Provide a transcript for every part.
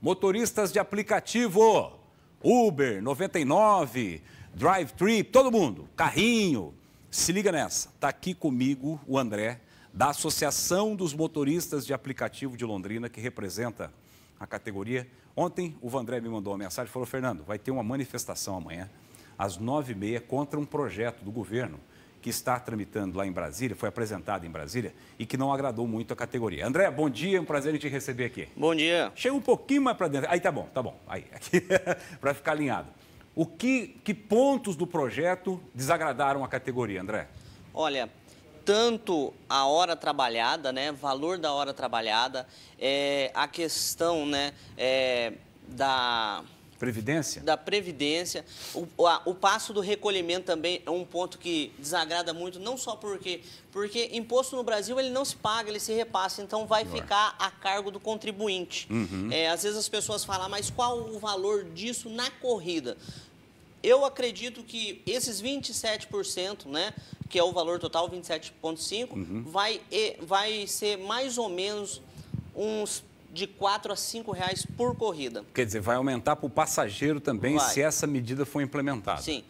motoristas de aplicativo, Uber 99, Drive Trip, todo mundo, carrinho. Se liga nessa. Está aqui comigo o André, da Associação dos Motoristas de Aplicativo de Londrina, que representa a categoria. Ontem o Vandré me mandou uma mensagem e falou: Fernando, vai ter uma manifestação amanhã, às nove e meia, contra um projeto do governo que está tramitando lá em Brasília, foi apresentada em Brasília e que não agradou muito a categoria. André, bom dia, é um prazer em te receber aqui. Bom dia. Chega um pouquinho mais para dentro. Aí tá bom, tá bom. Aí, aqui, para ficar alinhado. O que, que pontos do projeto desagradaram a categoria, André? Olha, tanto a hora trabalhada, né, valor da hora trabalhada, é, a questão, né, é, da Previdência? Da Previdência. O, a, o, passo do recolhimento também é um ponto que desagrada muito, não só porque, porque imposto no Brasil ele não se paga, ele se repassa, então vai é. ficar a cargo do contribuinte. Uhum. É, às vezes as pessoas falam, mas qual o valor disso na corrida? Eu acredito que esses 27%, né, que é o valor total, 27,5%, uhum. vai, vai ser mais ou menos uns de 4 a 5 reais por corrida. Quer dizer, vai aumentar para o passageiro também vai. se essa medida for implementada. Sim.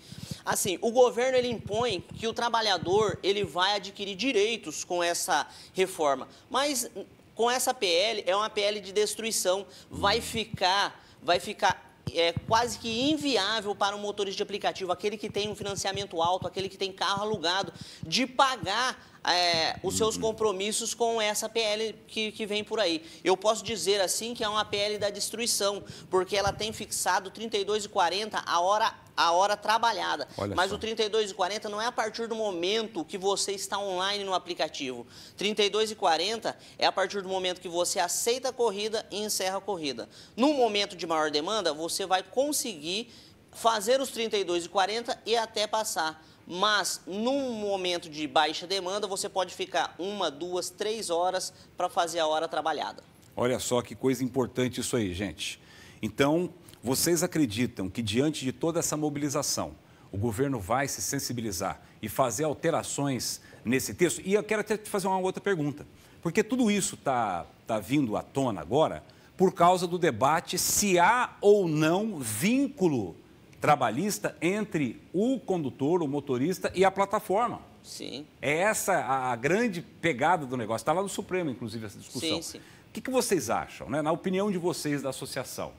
Assim, o governo ele impõe que o trabalhador ele vai adquirir direitos com essa reforma, mas com essa PL é uma PL de destruição, vai hum. ficar vai ficar é quase que inviável para um motorista de aplicativo, aquele que tem um financiamento alto, aquele que tem carro alugado, de pagar é, os seus uhum. compromissos com essa PL que, que vem por aí. Eu posso dizer assim que é uma PL da destruição, porque ela tem fixado 32,40 a hora a hora trabalhada. Olha Mas só. o 32 e 40 não é a partir do momento que você está online no aplicativo. 32 e 40 é a partir do momento que você aceita a corrida e encerra a corrida. No momento de maior demanda, você vai conseguir fazer os 32 e 40 e até passar mas num momento de baixa demanda você pode ficar uma, duas, três horas para fazer a hora trabalhada. Olha só que coisa importante isso aí, gente. Então, vocês acreditam que, diante de toda essa mobilização, o governo vai se sensibilizar e fazer alterações nesse texto? E eu quero até te fazer uma outra pergunta, porque tudo isso está tá vindo à tona agora por causa do debate se há ou não vínculo trabalhista entre o condutor, o motorista e a plataforma. Sim. É essa a grande pegada do negócio. Está lá no Supremo, inclusive, essa discussão. Sim, sim. O que, que vocês acham, né? na opinião de vocês da associação?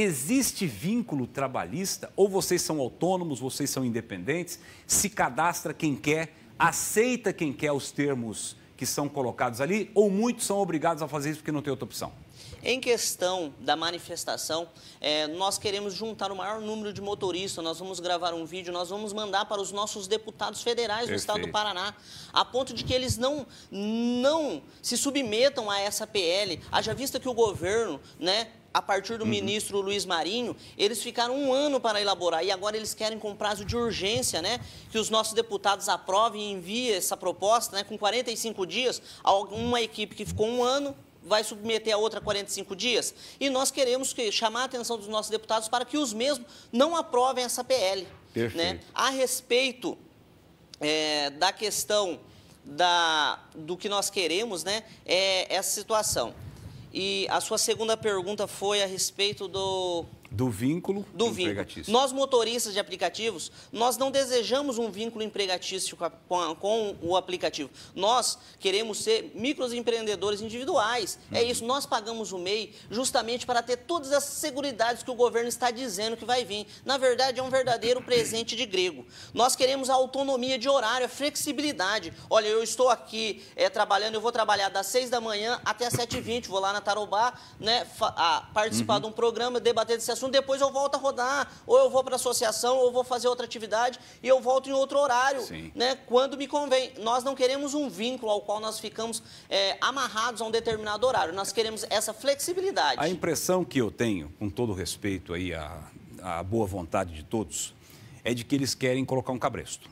Existe vínculo trabalhista? Ou vocês são autônomos, vocês são independentes? Se cadastra quem quer, aceita quem quer os termos que são colocados ali? Ou muitos são obrigados a fazer isso porque não tem outra opção? Em questão da manifestação, é, nós queremos juntar o maior número de motoristas, nós vamos gravar um vídeo, nós vamos mandar para os nossos deputados federais Perfeito. do estado do Paraná, a ponto de que eles não, não se submetam a essa PL, haja vista que o governo né, a partir do uhum. ministro Luiz Marinho, eles ficaram um ano para elaborar e agora eles querem com prazo de urgência, né? Que os nossos deputados aprovem e enviem essa proposta, né? Com 45 dias, uma equipe que ficou um ano vai submeter a outra 45 dias. E nós queremos que, chamar a atenção dos nossos deputados para que os mesmos não aprovem essa PL. Né. Perfeito. Né? A respeito é, da questão da, do que nós queremos, né? É essa situação. E a sua segunda pergunta foi a respeito do do vínculo do empregatício. Vínculo. Nós, motoristas de aplicativos, nós não desejamos um vínculo empregatício com, a, com, a, com o aplicativo. Nós queremos ser microempreendedores individuais. É uhum. É isso, nós pagamos o MEI justamente para ter todas as seguridades que o governo está dizendo que vai vir. Na verdade, é um verdadeiro presente de grego. Nós queremos a autonomia de horário, a flexibilidade. Olha, eu estou aqui é, trabalhando, eu vou trabalhar das 6 da manhã até as 7h20, vou lá na Tarobá né, a participar uhum. de um programa, debater de assunto, depois eu volto a rodar, ou eu vou para a associação, ou vou fazer outra atividade e eu volto em outro horário, né? Quando me convém. Nós não queremos um vínculo ao qual nós ficamos é, amarrados a um determinado horário. Nós queremos essa flexibilidade. A impressão que eu tenho, com todo respeito aí à, à boa vontade de todos, é de que eles querem colocar um cabresto.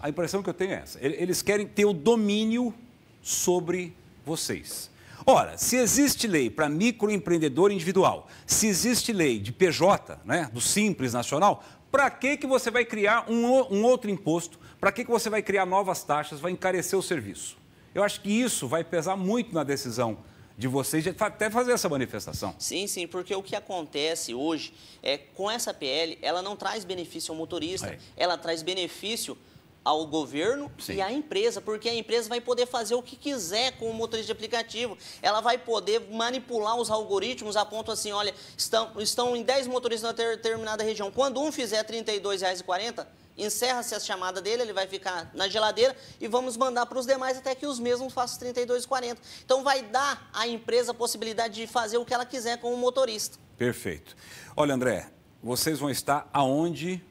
A impressão que eu tenho é essa. Eles querem ter o domínio sobre vocês. Ora, se existe lei para microempreendedor individual, se existe lei de PJ, né, do Simples Nacional, para que, que você vai criar um, um outro imposto? Para que, que você vai criar novas taxas? Vai encarecer o serviço? Eu acho que isso vai pesar muito na decisão de vocês de até fazer essa manifestação. Sim, sim, porque o que acontece hoje é com essa PL, ela não traz benefício ao motorista, é. ela traz benefício ao governo Sim. e à empresa, porque a empresa vai poder fazer o que quiser com o motorista de aplicativo. Ela vai poder manipular os algoritmos a ponto assim, olha, estão, estão em 10 motoristas na determinada região. Quando um fizer R$ 32,40, encerra-se a chamada dele, ele vai ficar na geladeira e vamos mandar para os demais até que os mesmos façam R$ 32,40. Então vai dar à empresa a possibilidade de fazer o que ela quiser com o motorista. Perfeito. Olha, André, vocês vão estar aonde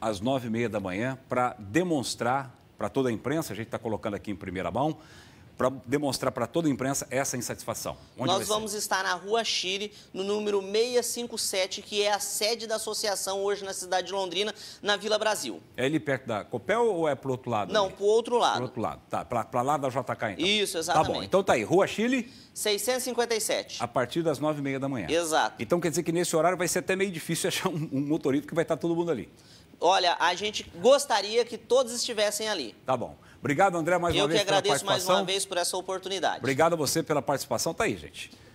às nove e meia da manhã para demonstrar para toda a imprensa, a gente está colocando aqui em primeira mão, para demonstrar para toda a imprensa essa insatisfação. Onde Nós vamos estar na Rua Chile, no número 657, que é a sede da associação hoje na cidade de Londrina, na Vila Brasil. É ali perto da Copel ou é para o outro lado? Não, para o outro lado. Para outro lado, tá. Para lá da JK, então. Isso, exatamente. Tá bom, então tá aí, Rua Chile... 657. A partir das 9h30 da manhã. Exato. Então quer dizer que nesse horário vai ser até meio difícil achar um, um motorista que vai estar todo mundo ali olha, a gente gostaria que todos estivessem ali. Tá bom. Obrigado, André, mais Eu uma vez pela participação. Eu que agradeço mais uma vez por essa oportunidade. Obrigado a você pela participação. Tá aí, gente.